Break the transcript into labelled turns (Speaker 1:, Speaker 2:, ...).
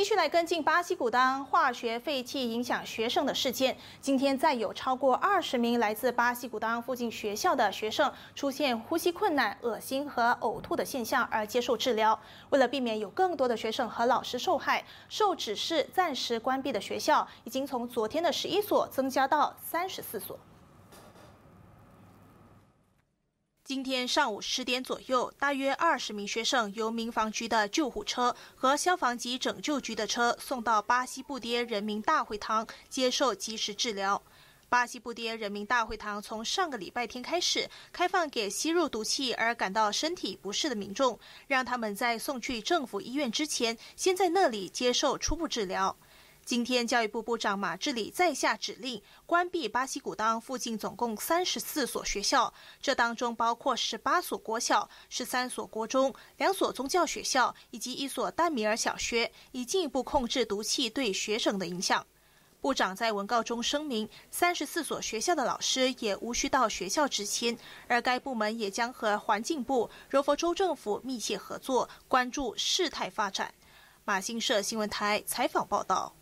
Speaker 1: 继续来跟进巴西古当化学废气影响学生的事件。今天再有超过二十名来自巴西古当附近学校的学生出现呼吸困难、恶心和呕吐的现象而接受治疗。为了避免有更多的学生和老师受害，受指示暂时关闭的学校已经从昨天的十一所增加到三十四所。今天上午十点左右，大约二十名学生由民防局的救护车和消防及拯救局的车送到巴西布跌人民大会堂接受及时治疗。巴西布跌人民大会堂从上个礼拜天开始开放给吸入毒气而感到身体不适的民众，让他们在送去政府医院之前，先在那里接受初步治疗。今天，教育部部长马志里再下指令，关闭巴西古当附近总共三十四所学校，这当中包括十八所国小、十三所国中、两所宗教学校以及一所丹米尔小学，以进一步控制毒气对学生的影响。部长在文告中声明，三十四所学校的老师也无需到学校执勤，而该部门也将和环境部、柔佛州政府密切合作，关注事态发展。马新社新闻台采访报道。